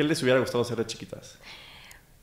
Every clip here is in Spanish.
¿Qué les hubiera gustado ser de chiquitas?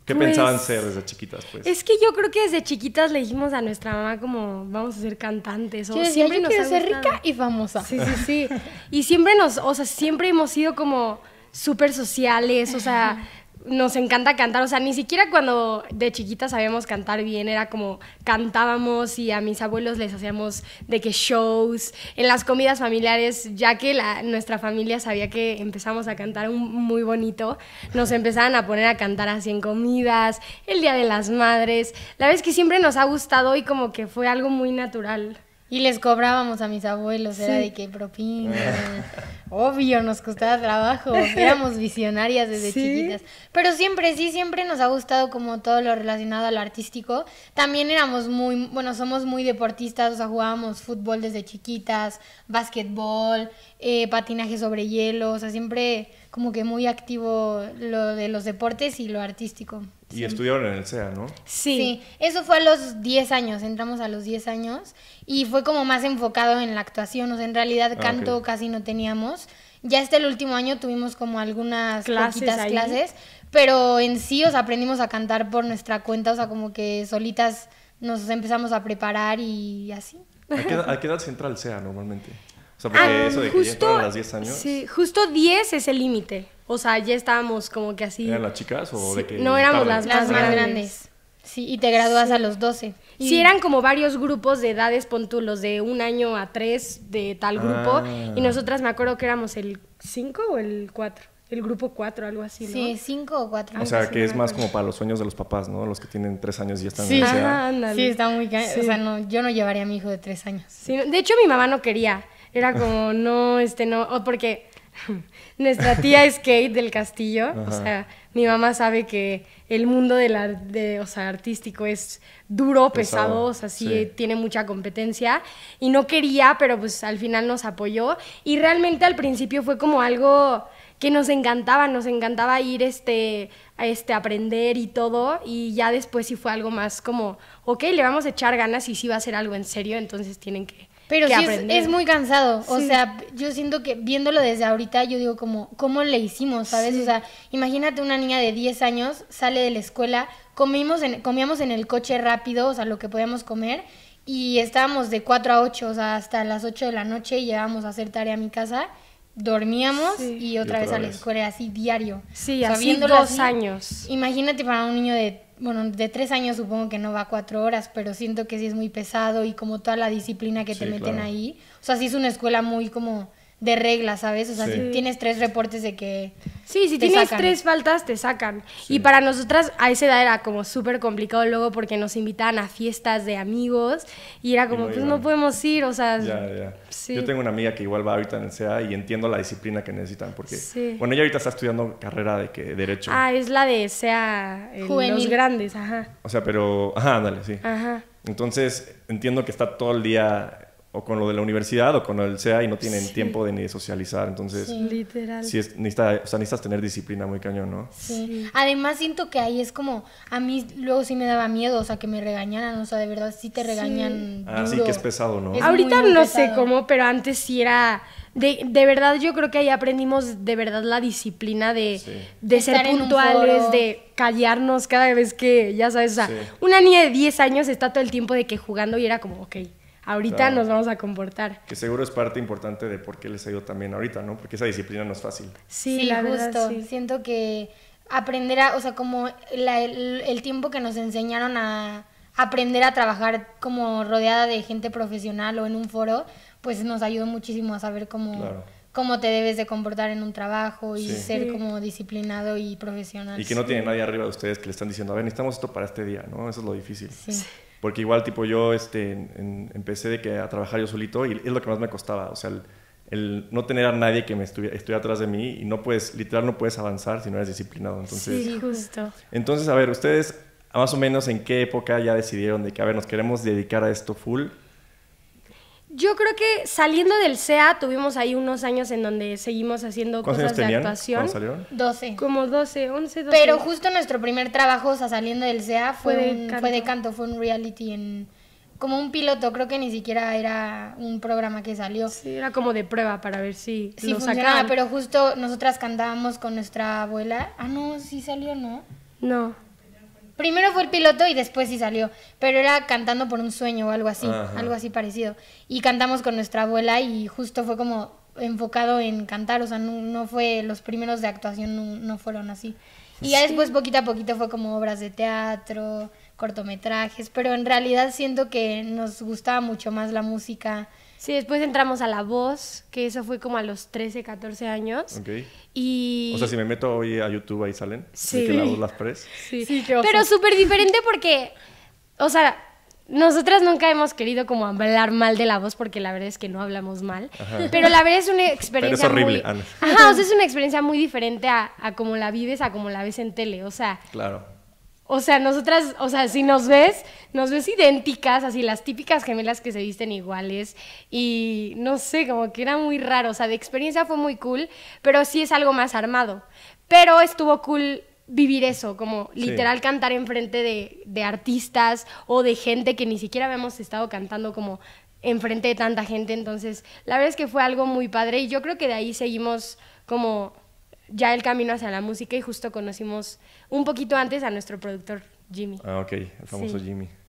¿Qué pues, pensaban ser desde chiquitas? Pues? Es que yo creo que desde chiquitas le dijimos a nuestra mamá como vamos a ser cantantes. O siempre nos quiero ser rica y famosa. Sí, sí, sí. y siempre nos, o sea, siempre hemos sido como súper sociales, o sea, nos encanta cantar, o sea, ni siquiera cuando de chiquita sabíamos cantar bien, era como cantábamos y a mis abuelos les hacíamos de que shows, en las comidas familiares, ya que la, nuestra familia sabía que empezamos a cantar un, muy bonito, nos empezaban a poner a cantar así en comidas, el Día de las Madres, la vez que siempre nos ha gustado y como que fue algo muy natural. Y les cobrábamos a mis abuelos, era de que propina. Ah. Eh, obvio, nos costaba trabajo, éramos visionarias desde chiquitas. Pero siempre, sí, siempre nos ha gustado como todo lo relacionado al artístico. También éramos muy, bueno, somos muy deportistas, o sea, jugábamos fútbol desde chiquitas, básquetbol, eh, patinaje sobre hielo, o sea, siempre como que muy activo lo de los deportes y lo artístico. Y estudiaron en el SEA, ¿no? Sí. eso fue a los 10 años, entramos a los 10 años y fue como más enfocado en la actuación, o sea, en realidad ah, canto casi no teníamos. Ya este el último año tuvimos como algunas clases poquitas clases, pero en sí, os aprendimos a cantar por nuestra cuenta, o sea, como que solitas nos empezamos a preparar y así. ¿A qué, edad, central SEA normalmente? O sea, porque ah, eso de que justo, a los 10 años. Sí, justo 10 es el límite. O sea, ya estábamos como que así. ¿Eran las chicas o de que.? No, éramos las más, grandes. grandes. Sí, y te gradúas a los 12. Y... Sí, eran como varios grupos de edades, pontulos, de un año a tres de tal grupo. Y ah. nosotras me acuerdo que éramos el 5 o el 4. El grupo 4, algo así, ¿no? Sí, 5 o 4. O sea, que es más como para los sueños de los papás, ¿no? Los que tienen 3 años y ya están sí. Ah, está muy... O sea, yo no llevaría a mi hijo de 3 años. de hecho, mi mamá no quería. Era como, no, este, no, porque nuestra tía es Kate del Castillo, o sea, mi mamá sabe que el mundo del o artístico es duro, pesado, o sea, sí, tiene mucha competencia y no quería, pero pues al final nos apoyó y realmente al principio fue como algo que nos encantaba, nos encantaba ir este, a este, aprender y todo, y ya después sí fue algo más como, ok, le vamos a echar ganas y sí va a ser algo en serio, entonces tienen que pero sí es, muy cansado. O sea, yo siento que viéndolo desde ahorita, yo digo como, ¿cómo le hicimos? ¿Sabes? O sea, imagínate una niña de 10 años, sale de la escuela, comimos comíamos en el coche rápido, o sea, lo que podíamos comer, y estábamos de 4 a 8, o sea, hasta las 8 de la noche y llegábamos a hacer tarea a mi casa dormíamos y, otra vez, a la escuela, así diario. Sí, habiendo dos años. Imagínate para un niño de, bueno, de tres años supongo que no va cuatro horas, pero siento que sí es muy pesado y como toda la disciplina que te meten ahí. O sea, sí es una escuela muy como de reglas, ¿sabes? O sea, si tienes tres reportes de que Sí, si tienes tres faltas, te sacan. Y para nosotras a esa edad era como súper complicado luego porque nos invitaban a fiestas de amigos y era como, pues no podemos ir, o sea... Ya, ya. Yo tengo una amiga que igual va ahorita en el CEA y entiendo la disciplina que necesitan porque... Bueno, ella ahorita está estudiando carrera de que Derecho. Ah, es la de CEA grandes, ajá. O sea, pero... Ajá, ándale, sí. Ajá. Entonces, entiendo que está todo el día o con lo de la universidad o con el SEA y no tienen tiempo de ni socializar. Entonces, sí. literal. es, o sea, necesitas tener disciplina muy cañón, ¿no? Sí. Además, siento que ahí es como, a mí luego sí me daba miedo, o sea, que me regañaran, o sea, de verdad sí te regañan. Sí. Ah, sí, que es pesado, ¿no? Ahorita no sé cómo, pero antes sí era. De, de, verdad, yo creo que ahí aprendimos de verdad la disciplina de, de ser puntuales, de callarnos cada vez que, ya sabes, o sea, una niña de 10 años está todo el tiempo de que jugando y era como, ok, ahorita nos vamos a comportar. Que seguro es parte importante de por qué les ha ido también ahorita, ¿no? Porque esa disciplina no es fácil. Sí, la justo. Siento que aprender a, o sea, como el, tiempo que nos enseñaron a aprender a trabajar como rodeada de gente profesional o en un foro, pues nos ayudó muchísimo a saber cómo... cómo te debes de comportar en un trabajo y ser como disciplinado y profesional. Y que no tiene nadie arriba de ustedes que le están diciendo, a ver, necesitamos esto para este día, ¿no? Eso es lo difícil. sí. Porque igual, tipo, yo este, empecé de que a trabajar yo solito y es lo que más me costaba. O sea, el, no tener a nadie que me estuviera, atrás de mí y no puedes, literal, no puedes avanzar si no eres disciplinado. Entonces, sí, justo. Entonces, a ver, ustedes más o menos en qué época ya decidieron de que, a ver, nos queremos dedicar a esto full yo creo que saliendo del SEA tuvimos ahí unos años en donde seguimos haciendo cosas de actuación. salieron? 12. Como 12, 11, 12. Pero justo nuestro primer trabajo, o sea, saliendo del SEA, fue, fue, de canto, fue un reality en como un piloto, creo que ni siquiera era un programa que salió. Sí, era como de prueba para ver si sí, funcionaba, pero justo nosotras cantábamos con nuestra abuela. Ah, no, sí salió, ¿no? No. Primero fue el piloto y después sí salió, pero era cantando por un sueño o algo así, algo así parecido. Y cantamos con nuestra abuela y justo fue como enfocado en cantar, o sea, no, fue, los primeros de actuación no, fueron así. Y ya después poquito a poquito fue como obras de teatro, cortometrajes, pero en realidad siento que nos gustaba mucho más la música Sí, después entramos a La Voz, que eso fue como a los 13, 14 años. Ok. Y... O sea, si me meto hoy a YouTube, ahí salen. Sí. que La Voz las pres. Sí, Pero súper diferente porque, o sea, nosotras nunca hemos querido como hablar mal de la voz porque la verdad es que no hablamos mal. Pero la verdad es una experiencia Pero es horrible, Ana. Ajá, o sea, es una experiencia muy diferente a, a como la vives, a como la ves en tele. O sea, claro o sea, nosotras, o sea, si nos ves, nos ves idénticas, así las típicas gemelas que se visten iguales y no sé, como que era muy raro, o sea, de experiencia fue muy cool, pero sí es algo más armado. Pero estuvo cool vivir eso, como literal cantar en frente de artistas o de gente que ni siquiera habíamos estado cantando como enfrente de tanta gente, entonces la verdad es que fue algo muy padre y yo creo que de ahí seguimos como ya el camino hacia la música y justo conocimos un poquito antes a nuestro productor Jimmy. Ah, ok, el famoso Jimmy.